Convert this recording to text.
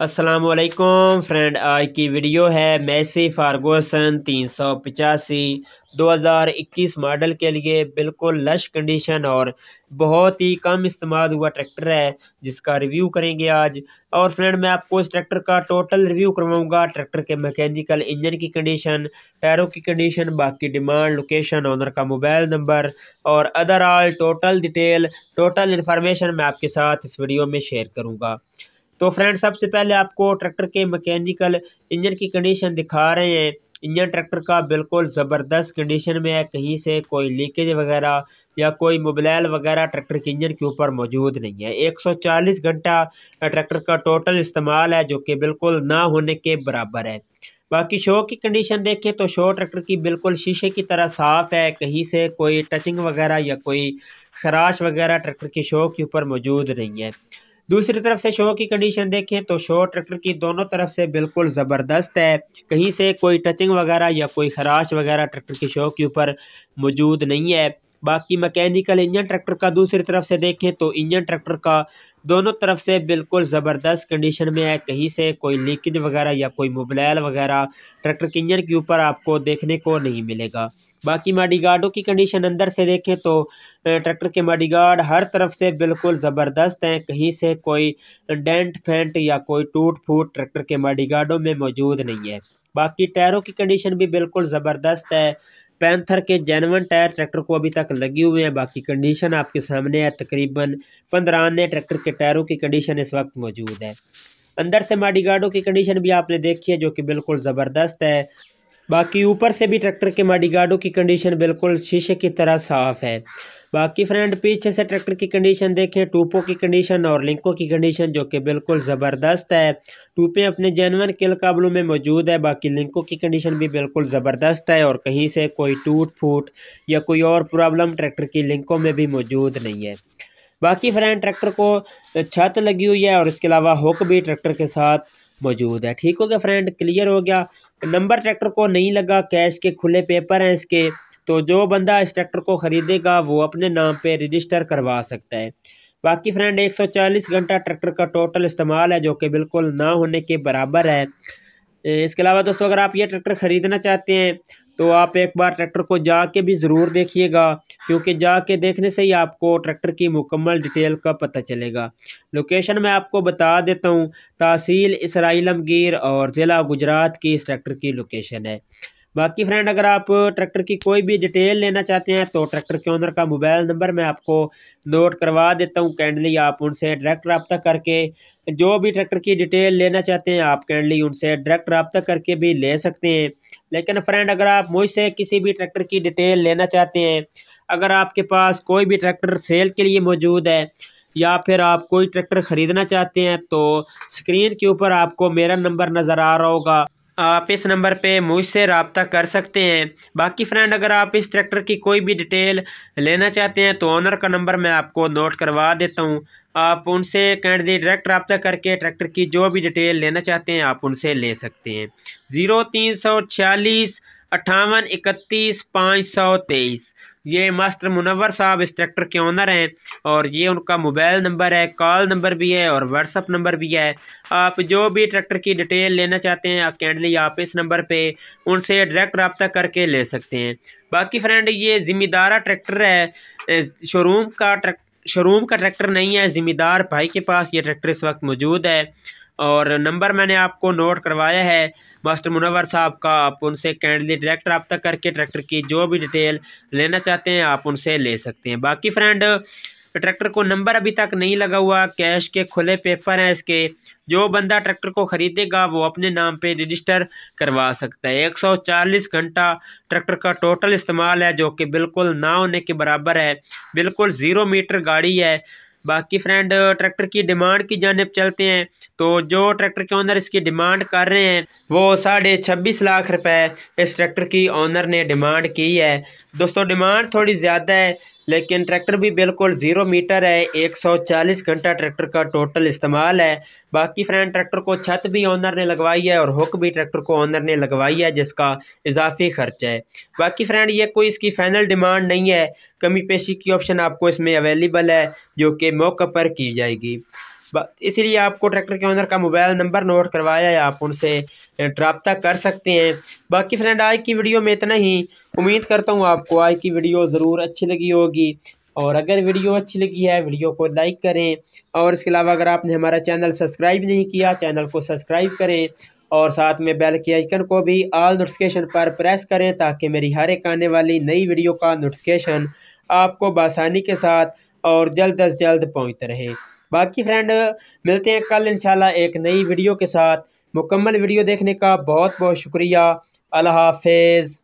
असलकम फ्रेंड आज की वीडियो है मैसी फार्गोसन तीन सौ पचासी दो हज़ार इक्कीस मॉडल के लिए बिल्कुल लश कंडीशन और बहुत ही कम इस्तेमाल हुआ ट्रैक्टर है जिसका रिव्यू करेंगे आज और फ्रेंड मैं आपको इस ट्रैक्टर का टोटल रिव्यू करवाऊंगा ट्रैक्टर के मैकेनिकल इंजन की कंडीशन टायरों की कंडीशन बाकी डिमांड लोकेशन ऑनर का मोबाइल नंबर और other all total detail total information मैं आपके साथ इस वीडियो में शेयर करूँगा तो फ्रेंड सबसे पहले आपको ट्रैक्टर के मैकेनिकल इंजन की कंडीशन दिखा रहे हैं इंजन ट्रैक्टर का बिल्कुल ज़बरदस्त कंडीशन में है कहीं से कोई लीकेज वगैरह या कोई मोबलैल वगैरह ट्रैक्टर के इंजन के ऊपर मौजूद नहीं है 140 घंटा ट्रैक्टर का टोटल इस्तेमाल है जो कि बिल्कुल ना होने के बराबर है बाकी शो की कंडीशन देखें तो शो ट्रैक्टर की बिल्कुल शीशे की तरह साफ़ है कहीं से कोई टचिंग वगैरह या कोई खराश वगैरह ट्रैक्टर के शो के ऊपर मौजूद नहीं है दूसरी तरफ से शो की कंडीशन देखें तो शो ट्रैक्टर की दोनों तरफ से बिल्कुल ज़बरदस्त है कहीं से कोई टचिंग वगैरह या कोई खराश वगैरह ट्रैक्टर की शो के ऊपर मौजूद नहीं है बाकी मैकेनिकल इंजन ट्रैक्टर का दूसरी तरफ से देखें तो इंजन ट्रैक्टर का दोनों तरफ से बिल्कुल ज़बरदस्त कंडीशन में है कहीं से कोई लीकेज वगैरह या कोई मोबलैल वगैरह ट्रैक्टर के इंजन के ऊपर आपको देखने को नहीं मिलेगा बाकी माडी गार्डों की कंडीशन अंदर से देखें तो ट्रैक्टर के माडी गार्ड हर तरफ से बिल्कुल ज़बरदस्त हैं कहीं से कोई डेंट फेंट या कोई टूट फूट ट्रैक्टर के माडी गार्डों में मौजूद नहीं है बाकी टायरों की कंडीशन भी बिल्कुल ज़बरदस्त है पैंथर के जेनवन टायर ट्रैक्टर को अभी तक लगी हुए हैं बाकी कंडीशन आपके सामने है तकरीबन पंद्रह अन्य ट्रैक्टर के टायरों की कंडीशन इस वक्त मौजूद है अंदर से माडी गार्डों की कंडीशन भी आपने देखी है जो कि बिल्कुल ज़बरदस्त है बाकी ऊपर से भी ट्रैक्टर के माडी गार्डों की कंडीशन बिल्कुल शीशे की तरह साफ़ है बाकी फ्रेंड पीछे से ट्रैक्टर की कंडीशन देखें टूपों की कंडीशन और लिंकों की कंडीशन जो कि बिल्कुल ज़बरदस्त है टूपे अपने जैनवन के काबलों में मौजूद है बाकी लिंकों की कंडीशन भी बिल्कुल ज़बरदस्त है और कहीं से कोई टूट फूट या कोई और प्रॉब्लम ट्रैक्टर की लिंकों में भी मौजूद नहीं है बाकी फ्रेंड ट्रैक्टर को छत लगी हुई है और इसके अलावा हुक भी ट्रैक्टर के साथ मौजूद है ठीक हो गया फ्रेंड क्लियर हो गया नंबर ट्रैक्टर को नहीं लगा कैश के खुले पेपर हैं इसके तो जो बंदा इस ट्रैक्टर को ख़रीदेगा वो अपने नाम पे रजिस्टर करवा सकता है बाकी फ्रेंड 140 घंटा ट्रैक्टर का टोटल इस्तेमाल है जो कि बिल्कुल ना होने के बराबर है इसके अलावा दोस्तों अगर आप ये ट्रैक्टर ख़रीदना चाहते हैं तो आप एक बार ट्रैक्टर को जाके भी ज़रूर देखिएगा क्योंकि जाके देखने से ही आपको ट्रैक्टर की मुकम्मल डिटेल का पता चलेगा लोकेशन मैं आपको बता देता हूँ तहसील इसराइलमगीर और ज़िला गुजरात की इस ट्रैक्टर की लोकेशन है बाकी फ्रेंड अगर आप ट्रैक्टर की कोई भी डिटेल लेना चाहते हैं तो ट्रैक्टर के ओनर का मोबाइल नंबर मैं आपको नोट करवा देता हूँ कैंडली आप उनसे डायरेक्ट रबता करके जो भी ट्रैक्टर की डिटेल लेना चाहते हैं आप कैंडली उनसे डायरेक्ट रबता करके भी ले सकते हैं लेकिन फ्रेंड अगर आप मुझसे किसी भी ट्रैक्टर की डिटेल लेना चाहते हैं अगर आपके पास कोई भी ट्रैक्टर सेल के लिए मौजूद है या फिर आप कोई ट्रैक्टर ख़रीदना चाहते हैं तो स्क्रीन के ऊपर आपको मेरा नंबर नज़र आ रहा होगा आप इस नंबर पे मुझसे रबता कर सकते हैं बाकी फ्रेंड अगर आप इस ट्रैक्टर की कोई भी डिटेल लेना चाहते हैं तो ऑनर का नंबर मैं आपको नोट करवा देता हूँ आप उनसे कैंडली डायरेक्ट रबता करके ट्रैक्टर की जो भी डिटेल लेना चाहते हैं आप उनसे ले सकते हैं ज़ीरो तीन सौ छियालीस अट्ठावन इकतीस पाँच सौ तेईस ये मास्टर मुनवर साहब इस ट्रैक्टर के ओनर हैं और ये उनका मोबाइल नंबर है कॉल नंबर भी है और व्हाट्सअप नंबर भी है आप जो भी ट्रैक्टर की डिटेल लेना चाहते हैं कैंडली आप इस नंबर पे उनसे डायरेक्ट रबता करके ले सकते हैं बाकी फ्रेंड ये ज़िम्मेदारा ट्रैक्टर है शोरूम का ट्रक शोरूम का ट्रैक्टर नहीं है ज़िम्मेदार भाई के पास ये ट्रैक्टर इस वक्त मौजूद है और नंबर मैंने आपको नोट करवाया है मास्टर मुनवर साहब का आप उनसे कैंडली डायरेक्ट रब्ता करके ट्रैक्टर की जो भी डिटेल लेना चाहते हैं आप उनसे ले सकते हैं बाकी फ्रेंड ट्रैक्टर को नंबर अभी तक नहीं लगा हुआ कैश के खुले पेपर हैं इसके जो बंदा ट्रैक्टर को ख़रीदेगा वो अपने नाम पे रजिस्टर करवा सकता है 140 घंटा ट्रैक्टर का टोटल इस्तेमाल है जो कि बिल्कुल ना होने के बराबर है बिल्कुल ज़ीरो मीटर गाड़ी है बाकी फ्रेंड ट्रैक्टर uh, की डिमांड की जानब चलते हैं तो जो ट्रैक्टर के ऑनर इसकी डिमांड कर रहे हैं वो साढ़े छब्बीस लाख रुपए इस ट्रैक्टर की ऑनर ने डिमांड की है दोस्तों डिमांड थोड़ी ज़्यादा है लेकिन ट्रैक्टर भी बिल्कुल ज़ीरो मीटर है 140 घंटा ट्रैक्टर का टोटल इस्तेमाल है बाकी फ्रेंड ट्रैक्टर को छत भी ऑनर ने लगवाई है और हुक भी ट्रैक्टर को ऑनर ने लगवाई है जिसका इजाफी खर्च है बाकी फ्रेंड ये कोई इसकी फ़ाइनल डिमांड नहीं है कमी पेशी की ऑप्शन आपको इसमें अवेलेबल है जो कि मौके पर की जाएगी इसीलिए आपको ट्रैक्टर के ओनर का मोबाइल नंबर नोट करवाया है आप उनसे रबता कर सकते हैं बाकी फ्रेंड आज की वीडियो में इतना ही उम्मीद करता हूँ आपको आज की वीडियो ज़रूर अच्छी लगी होगी और अगर वीडियो अच्छी लगी है वीडियो को लाइक करें और इसके अलावा अगर आपने हमारा चैनल सब्सक्राइब नहीं किया चैनल को सब्सक्राइब करें और साथ में बेल के आइकन को भी ऑल नोटिफिकेशन पर प्रेस करें ताकि मेरी हर एक आने वाली नई वीडियो का नोटिफिकेशन आपको बासानी के साथ और जल्द अज जल्द पहुंचते रहे बाकी फ्रेंड मिलते हैं कल इंशाल्लाह एक नई वीडियो के साथ मुकम्मल वीडियो देखने का बहुत बहुत शुक्रिया अल्लाह हाफिज़